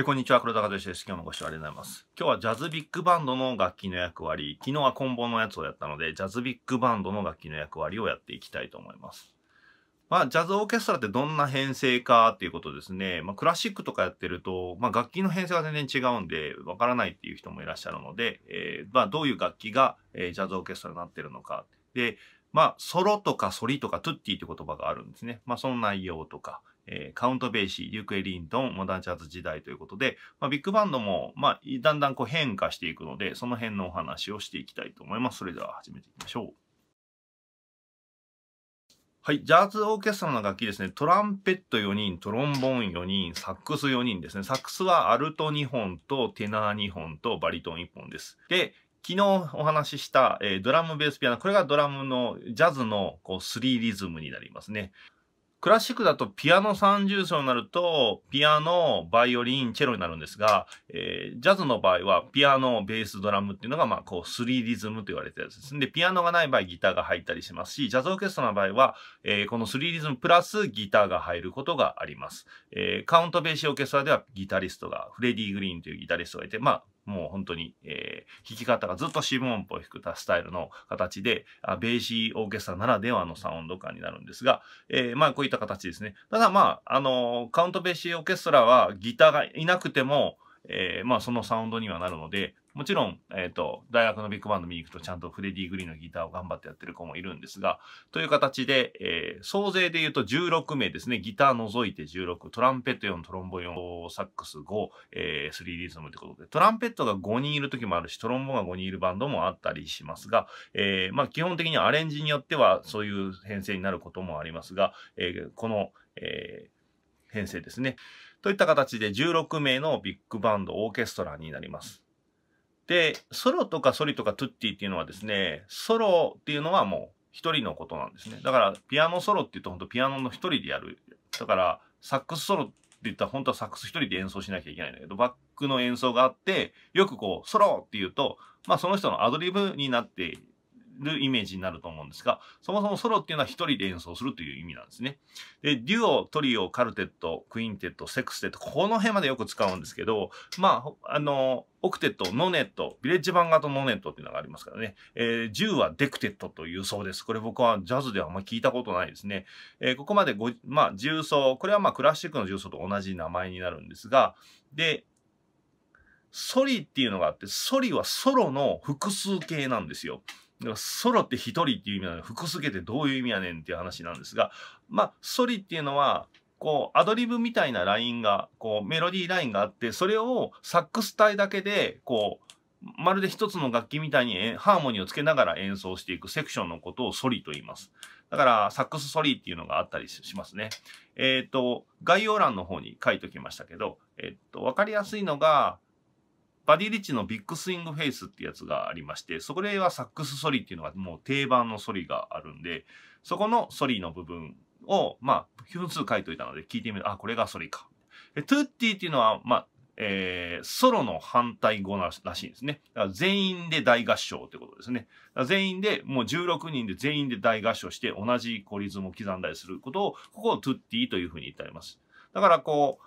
えこんにちは、黒田和義です。今日もご視聴ありがとうございます。今日はジャズビッグバンドの楽器の役割、昨日はコンボのやつをやったので、ジャズビッグバンドの楽器の役割をやっていきたいと思います。まあ、ジャズオーケストラってどんな編成かっていうことですね。まあ、クラシックとかやってると、まあ、楽器の編成が全然違うんで、わからないっていう人もいらっしゃるので、えー、まあ、どういう楽器が、えジャズオーケストラになってるのか。で、まあ、ソロとかソリとかトゥッティって言葉があるんですね。まあ、その内容とか。えー、カウント・ベイシー、リューク・エリントン、モダン・ジャズ時代ということで、まあ、ビッグバンドも、まあ、だんだんこう変化していくので、その辺のお話をしていきたいと思います。それでは始めていきましょう。はい、ジャズオーケストラの楽器ですね。トランペット4人、トロンボーン4人、サックス4人ですね。サックスはアルト2本とテナー2本とバリトン1本です。で、昨日お話しした、えー、ドラムベースピアノ、これがドラムのジャズのこう3リズムになりますね。クラシックだとピアノ三重奏になると、ピアノ、バイオリン、チェロになるんですが、えー、ジャズの場合は、ピアノ、ベース、ドラムっていうのが、まあ、こう、スリーリズムと言われてるやつです。で、ピアノがない場合、ギターが入ったりしますし、ジャズオーケストラの場合は、えー、このスリーリズムプラスギターが入ることがあります。えー、カウントベーシオーケストラではギタリストが、フレディ・グリーンというギタリストがいて、まあ、もう本当に、えー、弾き方がずっとシモンポを弾くたスタイルの形で、あベーシーオーケストラならではのサウンド感になるんですが、えー、まあこういった形ですね。ただまあ、あのー、カウントベーシーオーケストラはギターがいなくても、えー、まあそのサウンドにはなるので、もちろん、えっ、ー、と、大学のビッグバンド見に行くとちゃんとフレディ・グリーンのギターを頑張ってやってる子もいるんですが、という形で、えー、総勢で言うと16名ですね、ギター除いて16、トランペット4、トロンボ4、サックス5、えー、3リズムってことで、トランペットが5人いる時もあるし、トロンボが5人いるバンドもあったりしますが、えー、まあ基本的にはアレンジによってはそういう編成になることもありますが、えー、この、えー、編成ですね。といった形で16名のビッグバンドオーケストラになります。で、ソロとかソリとかトゥッティっていうのはですね、ソロっていうのはもう一人のことなんですね。だからピアノソロって言うと本当ピアノの一人でやる。だからサックスソロって言ったら本当はサックス一人で演奏しなきゃいけないんだけど、バックの演奏があって、よくこうソロって言うと、まあその人のアドリブになってるイメージになると思うんですが、そもそもソロっていうのは1人で演奏するという意味なんですね。で、デュオ、トリオ、カルテット、クインテット、セクステット、この辺までよく使うんですけど、まあ、あの、オクテット、ノネット、ビレッジバンガとノネットっていうのがありますからね。えー、10はデクテットというそうです。これ僕はジャズではあんまり聞いたことないですね。えー、ここまで5、まあ、重奏、これはまあクラシックの重奏と同じ名前になるんですが、で、ソリっていうのがあって、ソリはソロの複数形なんですよ。ソロって一人っていう意味なの複数けってどういう意味やねんっていう話なんですがまあソリっていうのはこうアドリブみたいなラインがこうメロディーラインがあってそれをサックス体だけでこうまるで一つの楽器みたいにハーモニーをつけながら演奏していくセクションのことをソリと言います。だからサックスソリっていうのがあったりしますね。えっ、ー、と概要欄の方に書いておきましたけど、えっ、ー、と分かりやすいのがバディ・リッチのビッグスイングフェイスってやつがありまして、そこではサックスソリっていうのがもう定番のソリがあるんで、そこのソリの部分を、まあ、分数書いといたので聞いてみる。あ、これがソリか。トゥッティっていうのは、まあ、えー、ソロの反対語らしいんですね。だから全員で大合唱ってことですね。全員で、もう16人で全員で大合唱して同じリズムを刻んだりすることを、ここをトゥッティというふうに言ってあります。だからこう、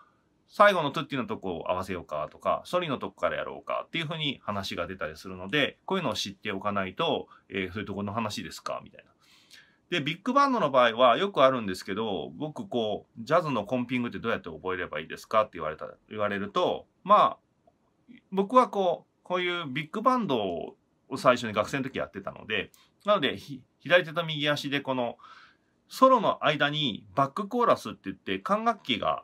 最後のトゥッティのとこを合わせようかとか、ソリのとこからやろうかっていうふうに話が出たりするので、こういうのを知っておかないと、えー、そういうとこの話ですかみたいな。で、ビッグバンドの場合はよくあるんですけど、僕こう、ジャズのコンピングってどうやって覚えればいいですかって言われた、言われると、まあ、僕はこう、こういうビッグバンドを最初に学生の時やってたので、なので、左手と右足でこの、ソロの間にバックコーラスって言って管楽器が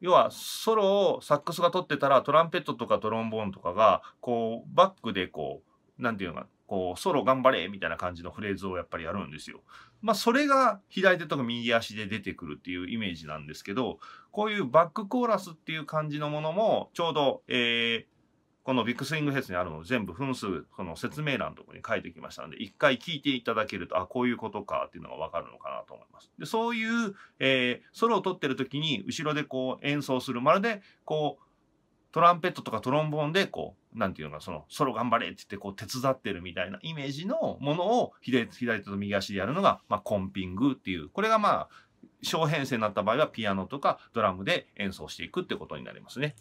要はソロをサックスが取ってたらトランペットとかトロンボーンとかがこうバックでこう何て言うのかこうソロ頑張れみたいな感じのフレーズをやっぱりやるんですよ。まあそれが左手とか右足で出てくるっていうイメージなんですけどこういうバックコーラスっていう感じのものもちょうど、えー、このビッグスイングヘッズにあるの全部分数この説明欄のとこに書いてきましたので一回聞いていただけるとあこういうことかっていうのが分かるのかなと思います。でそういう、えー、ソロを取ってる時に後ろでこう演奏するまるでこうトランペットとかトロンボーンでこう何て言うのかそのソロ頑張れって言ってこう手伝ってるみたいなイメージのものを左左手と右足でやるのが、まあ、コンピングっていうこれがまあ小編成になった場合はピアノとかドラムで演奏していくってことになりますね。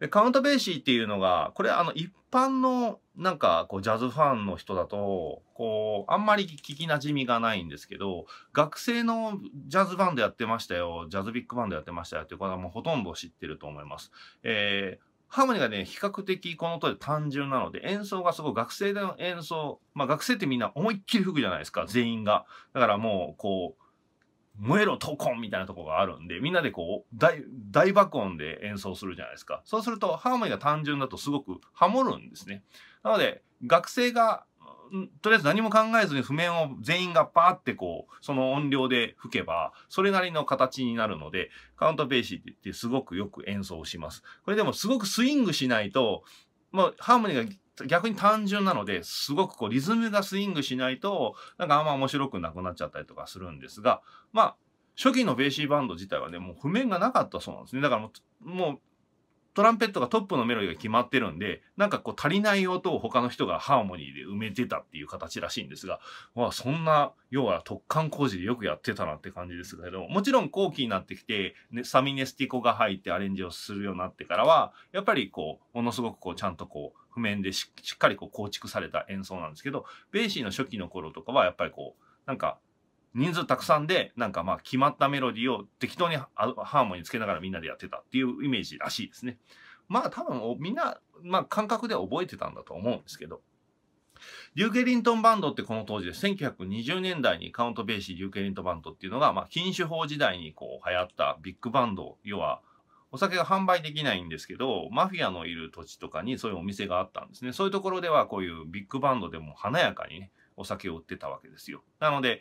で、カウント・ベーシーっていうのが、これあの一般のなんかこうジャズファンの人だと、こう、あんまり聞き馴染みがないんですけど、学生のジャズバンドやってましたよ、ジャズビッグバンドやってましたよっていう方はもうほとんど知ってると思います。えーハーモニーがね、比較的この音で単純なので、演奏がすごい学生での演奏、まあ学生ってみんな思いっきり吹くじゃないですか、全員が。だからもう、こう、燃えろ闘魂みたいなとこがあるんでみんなでこう大大爆音で演奏するじゃないですかそうするとハーモニーが単純だとすごくハモるんですねなので学生がとりあえず何も考えずに譜面を全員がパーってこうその音量で吹けばそれなりの形になるのでカウントペーシーって言ってすごくよく演奏しますこれでもすごくスイングしないともうハーモニーが逆に単純なのですごくこうリズムがスイングしないとなんかあんま面白くなくなっちゃったりとかするんですがまあ初期のベーシーバンド自体はねもう譜面がなかったそうなんですねだからもうトランペットがトップのメロディーが決まってるんで、なんかこう足りない音を他の人がハーモニーで埋めてたっていう形らしいんですが、まあそんな、要は突貫工事でよくやってたなって感じですけど、ももちろん後期になってきて、ね、サミネスティコが入ってアレンジをするようになってからは、やっぱりこう、ものすごくこうちゃんとこう、譜面でしっかりこう構築された演奏なんですけど、ベーシーの初期の頃とかはやっぱりこう、なんか人数たくさんで、なんかまあ決まったメロディーを適当にハーモニーつけながらみんなでやってたっていうイメージらしいですね。まあ多分みんな、まあ感覚では覚えてたんだと思うんですけど。デューケリントンバンドってこの当時で1920年代にカウントベーシー・デューケリントンバンドっていうのが、まあ、禁酒法時代にこう流行ったビッグバンド、要はお酒が販売できないんですけど、マフィアのいる土地とかにそういうお店があったんですね。そういうところではこういうビッグバンドでも華やかにね、お酒を売ってたわけですよ。なので、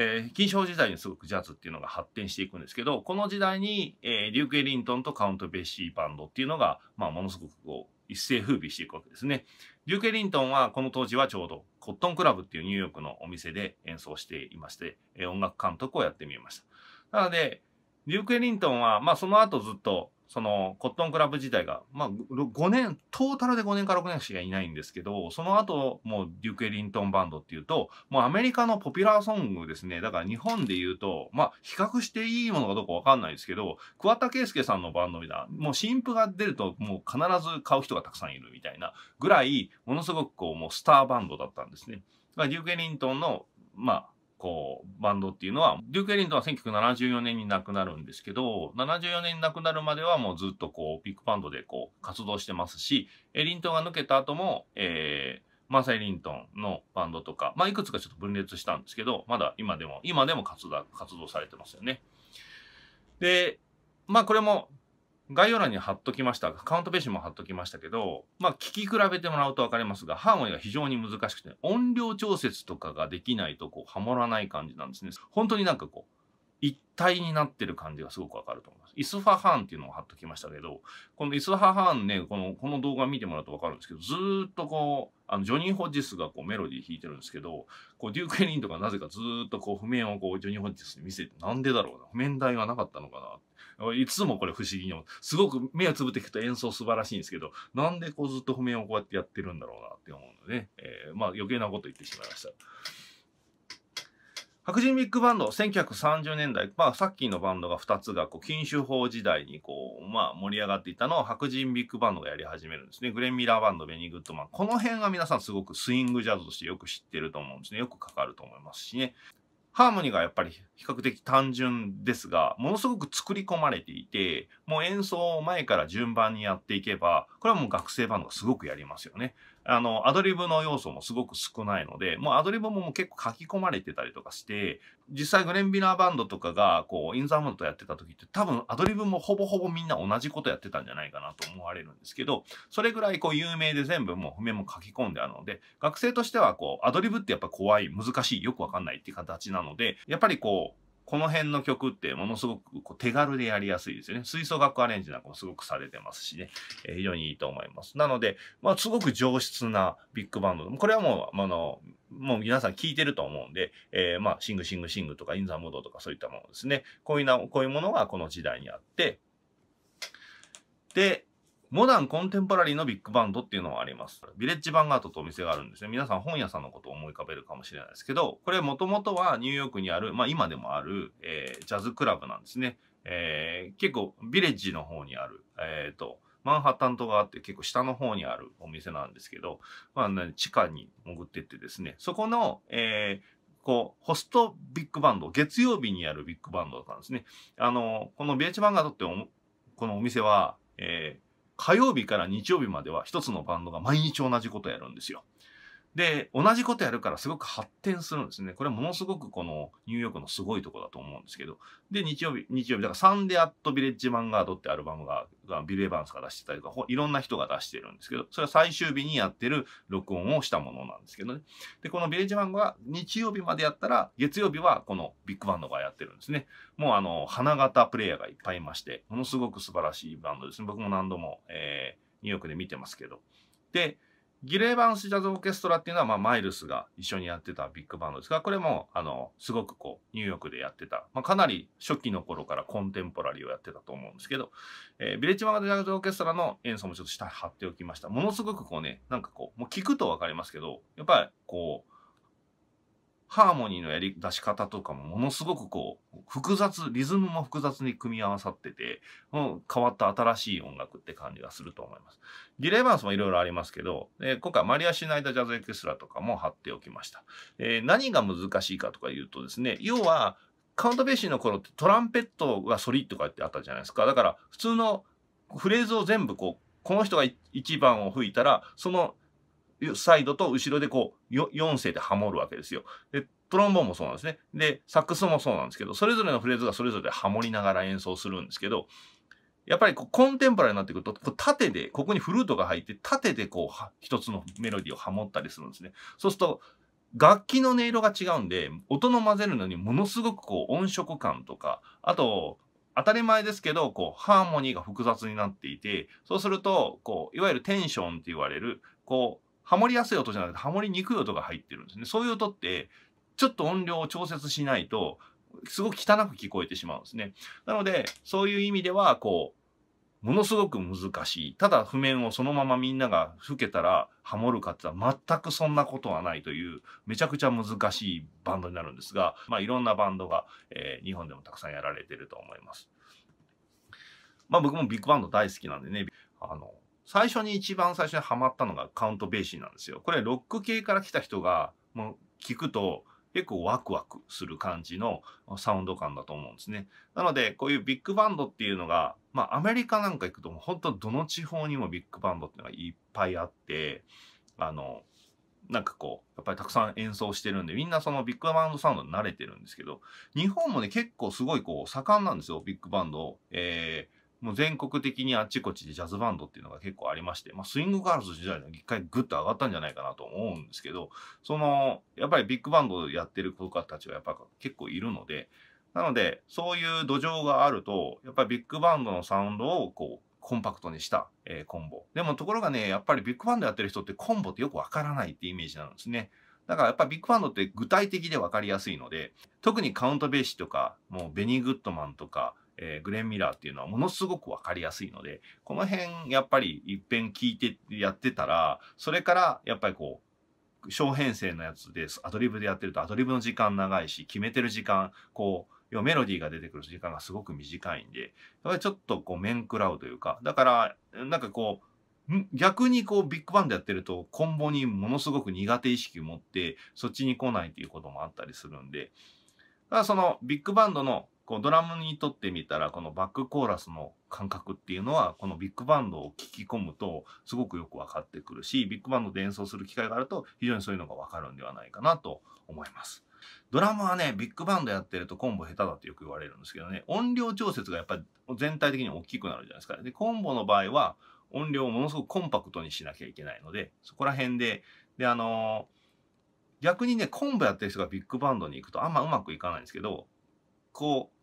えー、金賞時代にすごくジャズっていうのが発展していくんですけど、この時代に、えー、リューク・エリントンとカウント・ベーシーバンドっていうのが、まあ、ものすごくこう、一世風靡していくわけですね。リューク・エリントンはこの当時はちょうどコットンクラブっていうニューヨークのお店で演奏していまして、えー、音楽監督をやってみました。なので、リューク・エリントンは、まあ、その後ずっとそのコットンクラブ自体が、まあ、5年トータルで5年か6年しかいないんですけどその後もうデューク・エリントンバンドっていうともうアメリカのポピュラーソングですねだから日本で言うとまあ比較していいものかどうか分かんないですけど桑田佳祐さんのバンドみたいなもう新譜が出るともう必ず買う人がたくさんいるみたいなぐらいものすごくこうもうスターバンドだったんですね。だからデューク・エリントンのまあこう、バンドっていうのは、デューク・エリントンは1974年に亡くなるんですけど、74年に亡くなるまではもうずっとこう、ビッグバンドでこう、活動してますし、エリントンが抜けた後も、えー、マサイ・リントンのバンドとか、まあ、いくつかちょっと分裂したんですけど、まだ今でも、今でも活動、活動されてますよね。で、まあ、これも概要欄に貼っときましたカウントページも貼っときましたけど、まあ、聞き比べてもらうと分かりますがハーモニーが非常に難しくて音量調節とかができないとこうハモらない感じなんですね本当になんかこう一体になってる感じがすごくわかると思います。イスファハーンっていうのを貼っときましたけど、このイスファハーンね、この、この動画見てもらうとわかるんですけど、ずっとこう、あの、ジョニー・ホッジスがこうメロディー弾いてるんですけど、こう、デューク・エリンとかなぜかずっとこう譜面をこう、ジョニー・ホッジスに見せて、なんでだろうな、譜面台はなかったのかな。いつもこれ不思議に思う。すごく目をつぶっていくと演奏素晴らしいんですけど、なんでこうずっと譜面をこうやってやってるんだろうなって思うので、えー、まあ余計なこと言ってしまいました。白人ビッグバンド1930年代、まあ、さっきのバンドが2つがこう禁酒法時代にこう、まあ、盛り上がっていたのを白人ビッグバンドがやり始めるんですねグレン・ミラーバンドベニー・グッドマンこの辺は皆さんすごくスイングジャズとしてよく知ってると思うんですねよくかかると思いますしねハーモニーがやっぱり比較的単純ですがものすごく作り込まれていてもう演奏を前から順番にやっていけばこれはもう学生バンドがすごくやりますよねあの、アドリブの要素もすごく少ないので、もうアドリブも結構書き込まれてたりとかして、実際グレンビナーバンドとかが、こう、インザームントやってた時って、多分アドリブもほぼほぼみんな同じことやってたんじゃないかなと思われるんですけど、それぐらいこう、有名で全部もう譜面も書き込んであるので、学生としてはこう、アドリブってやっぱ怖い、難しい、よくわかんないっていう形なので、やっぱりこう、この辺の曲ってものすごくこう手軽でやりやすいですよね。吹奏楽アレンジなんかもすごくされてますしね、えー、非常にいいと思います。なので、まあ、すごく上質なビッグバンド。これはもう、あの、もう皆さん聞いてると思うんで、えー、まあ、シングシングシングとか、インザムードとかそういったものですね。こういうな、こういうものがこの時代にあって、で、モダンコンテンポラリーのビッグバンドっていうのはあります。ビレッジヴァンガードとお店があるんですね。皆さん本屋さんのことを思い浮かべるかもしれないですけど、これもともとはニューヨークにある、まあ今でもある、えー、ジャズクラブなんですね。えー、結構ビレッジの方にある、えっ、ー、と、マンハッタントがあって結構下の方にあるお店なんですけど、まあ、ね、地下に潜ってってですね、そこの、えー、こう、ホストビッグバンド、月曜日にやるビッグバンドだったんですね。あの、このビレッジヴァンガードってこのお店は、えー火曜日から日曜日までは一つのバンドが毎日同じことやるんですよ。で、同じことやるからすごく発展するんですね。これはものすごくこのニューヨークのすごいとこだと思うんですけど。で、日曜日、日曜日、だからサンデーアットヴィレッジヴァンガードってアルバムが、ビル・エヴァンスが出してたりとか、いろんな人が出してるんですけど、それは最終日にやってる録音をしたものなんですけどね。で、このビレッジヴァンガー日曜日までやったら、月曜日はこのビッグバンドがやってるんですね。もうあの、花形プレイヤーがいっぱいいまして、ものすごく素晴らしいバンドですね。僕も何度も、えー、ニューヨークで見てますけど。で、ギレーバンスジャズオーケストラっていうのは、まあ、マイルスが一緒にやってたビッグバンドですが、これも、あの、すごくこう、ニューヨークでやってた、まあ、かなり初期の頃からコンテンポラリーをやってたと思うんですけど、えー、ビレッジマガジャズオーケストラの演奏もちょっと下に貼っておきました。ものすごくこうね、なんかこう、もう聞くとわかりますけど、やっぱりこう、ハーモニーのやり出し方とかもものすごくこう複雑リズムも複雑に組み合わさってて、う変わった新しい音楽って感じがすると思います。ギレバンスもいろいろありますけど、えー、今回マリア・シュナイダ・ジャズ・エクストラとかも貼っておきました。えー、何が難しいかとか言うとですね要はカウント・ベーシーの頃ってトランペットがソリとかってあったじゃないですかだから普通のフレーズを全部こうこの人が1番を吹いたらそのサイドと後ろでこう、4声でハモるわけですよ。で、トロンボーンもそうなんですね。で、サックスもそうなんですけど、それぞれのフレーズがそれぞれでハモりながら演奏するんですけど、やっぱりこうコンテンポラーになってくると、こう縦で、ここにフルートが入って、縦でこう、一つのメロディーをハモったりするんですね。そうすると、楽器の音色が違うんで、音の混ぜるのにものすごくこう音色感とか、あと、当たり前ですけど、こう、ハーモニーが複雑になっていて、そうすると、こう、いわゆるテンションって言われる、こう、ハモりやすい音じゃなくてハモりにくい音が入ってるんですね。そういう音ってちょっと音量を調節しないとすごく汚く聞こえてしまうんですね。なのでそういう意味ではこうものすごく難しい。ただ譜面をそのままみんなが吹けたらハモるかって言ったら全くそんなことはないというめちゃくちゃ難しいバンドになるんですが、まあ、いろんなバンドが、えー、日本でもたくさんやられてると思います。まあ僕もビッグバンド大好きなんでね、あの、最初に一番最初にはまったのがカウントベーシーなんですよ。これロック系から来た人がもう聞くと結構ワクワクする感じのサウンド感だと思うんですね。なのでこういうビッグバンドっていうのが、まあ、アメリカなんか行くともう本当どの地方にもビッグバンドっていうのがいっぱいあってあのなんかこうやっぱりたくさん演奏してるんでみんなそのビッグバンドサウンドに慣れてるんですけど日本もね結構すごいこう盛んなんですよビッグバンド。えーもう全国的にあっちこっちでジャズバンドっていうのが結構ありまして、まあ、スイングガールズ時代の一回グッと上がったんじゃないかなと思うんですけど、その、やっぱりビッグバンドやってる子たちはやっぱ結構いるので、なので、そういう土壌があると、やっぱりビッグバンドのサウンドをこう、コンパクトにした、えー、コンボ。でもところがね、やっぱりビッグバンドやってる人ってコンボってよくわからないってイメージなんですね。だからやっぱビッグバンドって具体的で分かりやすいので、特にカウントベーシとか、もうベニー・グッドマンとか、えー、グレン・ミラーっていうのはものすごく分かりやすいのでこの辺やっぱりいっぺん聞いてやってたらそれからやっぱりこう小編成のやつでアドリブでやってるとアドリブの時間長いし決めてる時間こう要はメロディーが出てくる時間がすごく短いんでやっぱちょっとこう面食らうというかだからなんかこう逆にこうビッグバンドやってるとコンボにものすごく苦手意識を持ってそっちに来ないっていうこともあったりするんでだからそのビッグバンドのこうドラムにとってみたらこのバックコーラスの感覚っていうのはこのビッグバンドを聴き込むとすごくよく分かってくるしビッグバンドで演奏する機会があると非常にそういうのが分かるんではないかなと思います。ドラムはね、ビッグバンドやってるとコンボ下手だってよく言われるんですけどね、音量調節がやっぱり全体的に大きくなるじゃないですか。で、コンボの場合は音量をものすごくコンパクトにしなきゃいけないので、そこら辺で、で、あのー、逆にね、コンボやってる人がビッグバンドに行くとあんまうまくいかないんですけど、こう、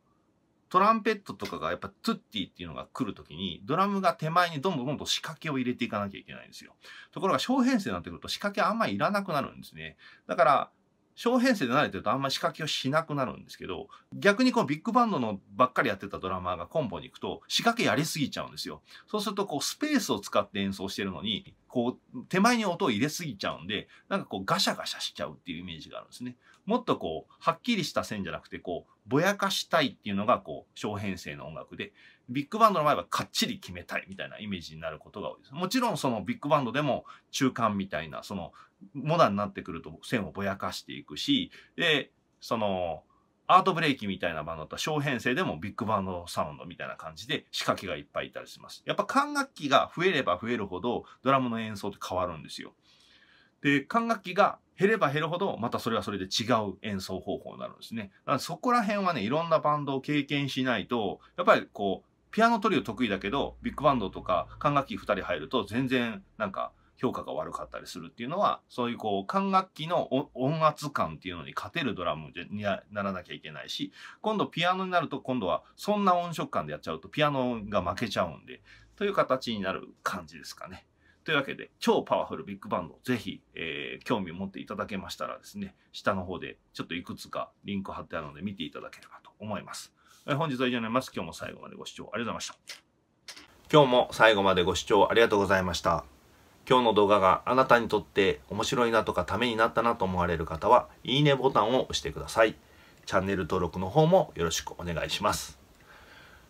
トランペットとかがやっぱツッティっていうのが来るときに、ドラムが手前にどんどんどんどん仕掛けを入れていかなきゃいけないんですよ。ところが小編成になってくると仕掛けあんまりいらなくなるんですね。だから、小編成で慣れてるとあんまり仕掛けをしなくなるんですけど、逆にこのビッグバンドのばっかりやってたドラマーがコンボに行くと仕掛けやりすぎちゃうんですよ。そうするとこうスペースを使って演奏してるのに、こう手前に音を入れすぎちゃうんで、なんかこうガシャガシャしちゃうっていうイメージがあるんですね。もっとこうはっきりした線じゃなくてこうぼやかしたいっていうのがこう小編成の音楽でビッグバンドの場合はかっちり決めたいみたいなイメージになることが多いです。もちろんそのビッグバンドでも中間みたいなそのモダンになってくると線をぼやかしていくしでそのアートブレーキみたいなバンドだった小編成でもビッグバンドサウンドみたいな感じで仕掛けがいっぱいいたりします。やっぱ管楽器が増えれば増えるほどドラムの演奏って変わるんですよ。で、管楽器が減れば減るほど、またそれはそれで違う演奏方法になるんですね。だからそこら辺はね、いろんなバンドを経験しないと、やっぱりこう、ピアノトリオ得意だけど、ビッグバンドとか管楽器2人入ると全然なんか評価が悪かったりするっていうのは、そういうこう管楽器の音圧感っていうのに勝てるドラムにならなきゃいけないし、今度ピアノになると今度はそんな音色感でやっちゃうとピアノが負けちゃうんで、という形になる感じですかね。というわけで、超パワフルビッグバンド、ぜひ、えー、興味を持っていただけましたらですね、下の方でちょっといくつかリンク貼ってあるので見ていただければと思います。えー、本日は以上になります。今日も最後までご視聴ありがとうございました。今日も最後までご視聴ありがとうございました。今日の動画があなたにとって面白いなとかためになったなと思われる方は、いいねボタンを押してください。チャンネル登録の方もよろしくお願いします。